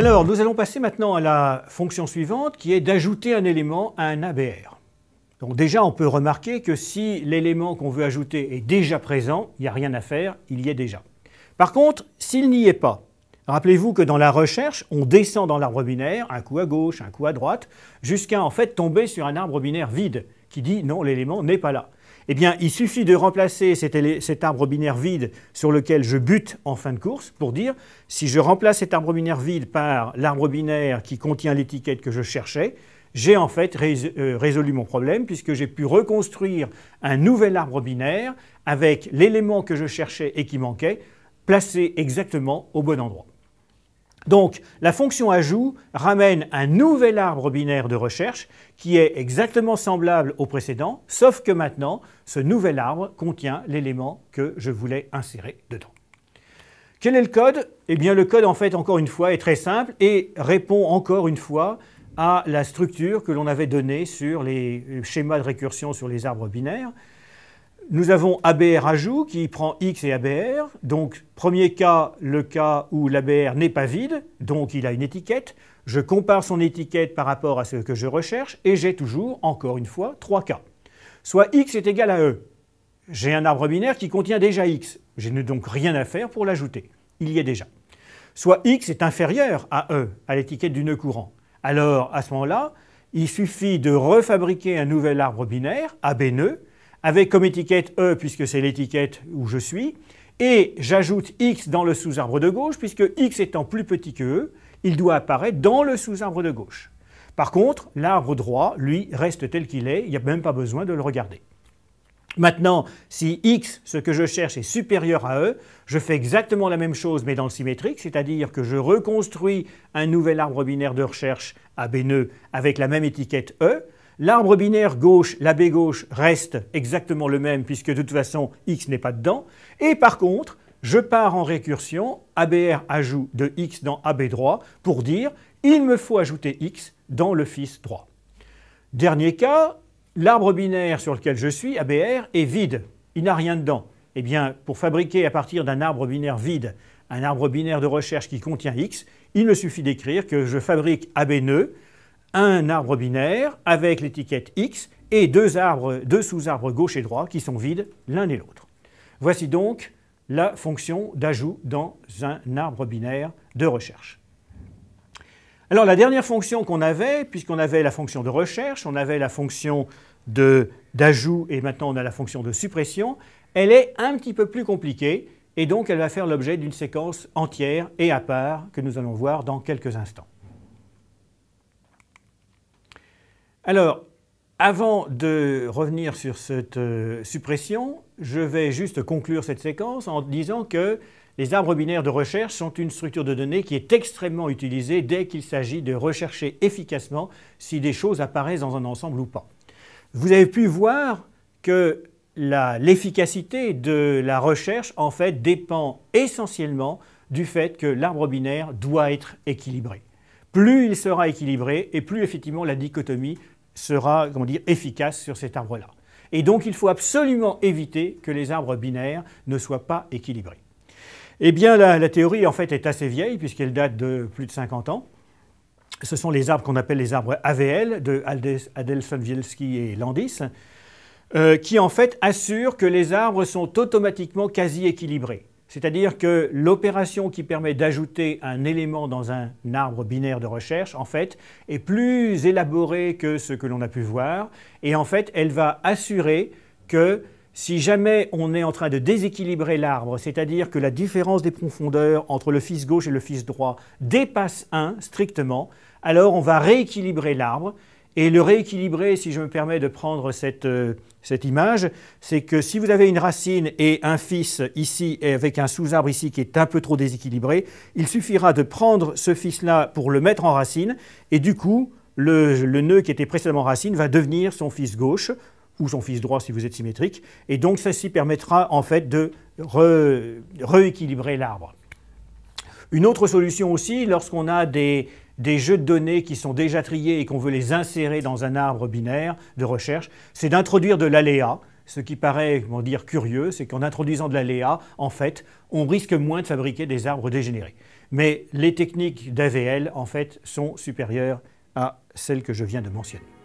Alors, nous allons passer maintenant à la fonction suivante qui est d'ajouter un élément à un ABR. Donc déjà, on peut remarquer que si l'élément qu'on veut ajouter est déjà présent, il n'y a rien à faire, il y est déjà. Par contre, s'il n'y est pas, rappelez-vous que dans la recherche, on descend dans l'arbre binaire, un coup à gauche, un coup à droite, jusqu'à en fait tomber sur un arbre binaire vide qui dit non, l'élément n'est pas là. Eh bien, il suffit de remplacer cet, arbre binaire vide sur lequel je bute en fin de course pour dire si je remplace cet arbre binaire vide par l'arbre binaire qui contient l'étiquette que je cherchais, j'ai en fait euh, résolu mon problème puisque j'ai pu reconstruire un nouvel arbre binaire avec l'élément que je cherchais et qui manquait placé exactement au bon endroit. Donc, la fonction ajout ramène un nouvel arbre binaire de recherche qui est exactement semblable au précédent, sauf que maintenant, ce nouvel arbre contient l'élément que je voulais insérer dedans. Quel est le code Eh bien, le code, en fait, encore une fois, est très simple et répond encore une fois à la structure que l'on avait donnée sur les schémas de récursion sur les arbres binaires. Nous avons ABR ajout qui prend X et ABR. Donc, premier cas, le cas où l'ABR n'est pas vide, donc il a une étiquette. Je compare son étiquette par rapport à ce que je recherche et j'ai toujours, encore une fois, trois cas. Soit X est égal à E. J'ai un arbre binaire qui contient déjà X. Je n'ai donc rien à faire pour l'ajouter. Il y est déjà. Soit X est inférieur à E, à l'étiquette du nœud courant. Alors, à ce moment-là, il suffit de refabriquer un nouvel arbre binaire, AB avec comme étiquette E, puisque c'est l'étiquette où je suis, et j'ajoute X dans le sous-arbre de gauche, puisque X étant plus petit que E, il doit apparaître dans le sous-arbre de gauche. Par contre, l'arbre droit, lui, reste tel qu'il est, il n'y a même pas besoin de le regarder. Maintenant, si x, ce que je cherche, est supérieur à e, je fais exactement la même chose mais dans le symétrique, c'est-à-dire que je reconstruis un nouvel arbre binaire de recherche à BNE avec la même étiquette e, L'arbre binaire gauche, l'abé gauche reste exactement le même puisque de toute façon x n'est pas dedans. Et par contre, je pars en récursion, ABR ajoute de x dans AB droit pour dire il me faut ajouter x dans le fils droit. Dernier cas, l'arbre binaire sur lequel je suis, ABR, est vide, il n'a rien dedans. Eh bien, pour fabriquer à partir d'un arbre binaire vide un arbre binaire de recherche qui contient x, il me suffit d'écrire que je fabrique AB nœud un arbre binaire avec l'étiquette X et deux, arbres, sous-arbres gauche et droit qui sont vides l'un et l'autre. Voici donc la fonction d'ajout dans un arbre binaire de recherche. Alors la dernière fonction qu'on avait, puisqu'on avait la fonction de recherche, on avait la fonction d'ajout et maintenant on a la fonction de suppression, elle est un petit peu plus compliquée et donc elle va faire l'objet d'une séquence entière et à part que nous allons voir dans quelques instants. Alors, avant de revenir sur cette euh, suppression, je vais juste conclure cette séquence en disant que les arbres binaires de recherche sont une structure de données qui est extrêmement utilisée dès qu'il s'agit de rechercher efficacement si des choses apparaissent dans un ensemble ou pas. Vous avez pu voir que l'efficacité de la recherche, en fait, dépend essentiellement du fait que l'arbre binaire doit être équilibré. Plus il sera équilibré, et plus effectivement la dichotomie sera comment dire, efficace sur cet arbre-là. Et donc il faut absolument éviter que les arbres binaires ne soient pas équilibrés. Eh bien la, théorie en fait est assez vieille puisqu'elle date de plus de 50 ans. Ce sont les arbres qu'on appelle les arbres AVL de Adelson, Wielski et Landis, euh, qui en fait assurent que les arbres sont automatiquement quasi équilibrés. C'est-à-dire que l'opération qui permet d'ajouter un élément dans un arbre binaire de recherche, en fait, est plus élaborée que ce que l'on a pu voir. Et en fait, elle va assurer que si jamais on est en train de déséquilibrer l'arbre, c'est-à-dire que la différence des profondeurs entre le fils gauche et le fils droit dépasse 1 strictement, alors on va rééquilibrer l'arbre et le rééquilibrer, si je me permets de prendre euh, cette, image, c'est que si vous avez une racine et un fils ici, avec un sous-arbre ici qui est un peu trop déséquilibré, il suffira de prendre ce fils-là pour le mettre en racine, et du coup, le, le nœud qui était précédemment racine va devenir son fils gauche, ou son fils droit si vous êtes symétrique, et donc ceci permettra en fait de rééquilibrer l'arbre. Une autre solution aussi, lorsqu'on a des, jeux de données qui sont déjà triés et qu'on veut les insérer dans un arbre binaire de recherche, c'est d'introduire de l'aléa. Ce qui paraît comment dire, curieux, c'est qu'en introduisant de l'aléa, en fait, on risque moins de fabriquer des arbres dégénérés. Mais les techniques d'AVL, en fait, sont supérieures à celles que je viens de mentionner.